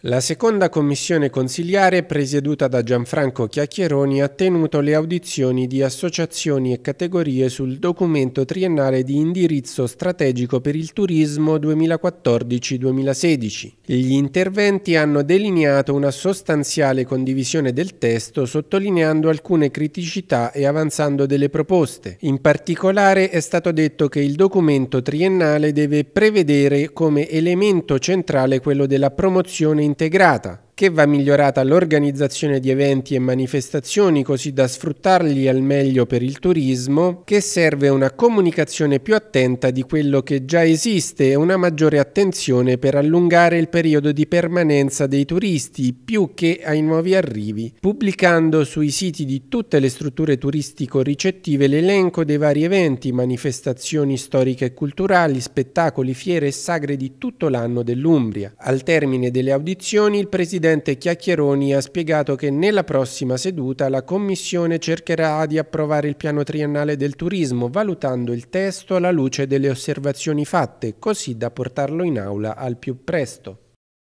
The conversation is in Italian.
La seconda commissione consiliare, presieduta da Gianfranco Chiacchieroni, ha tenuto le audizioni di associazioni e categorie sul documento triennale di indirizzo strategico per il turismo 2014-2016. Gli interventi hanno delineato una sostanziale condivisione del testo, sottolineando alcune criticità e avanzando delle proposte. In particolare è stato detto che il documento triennale deve prevedere come elemento centrale quello della promozione integrata che va migliorata l'organizzazione di eventi e manifestazioni così da sfruttarli al meglio per il turismo, che serve una comunicazione più attenta di quello che già esiste e una maggiore attenzione per allungare il periodo di permanenza dei turisti più che ai nuovi arrivi, pubblicando sui siti di tutte le strutture turistico-ricettive l'elenco dei vari eventi, manifestazioni storiche e culturali, spettacoli, fiere e sagre di tutto l'anno dell'Umbria. Al termine delle audizioni il Presidente presidente Chiacchieroni ha spiegato che nella prossima seduta la Commissione cercherà di approvare il piano triennale del turismo, valutando il testo alla luce delle osservazioni fatte, così da portarlo in aula al più presto.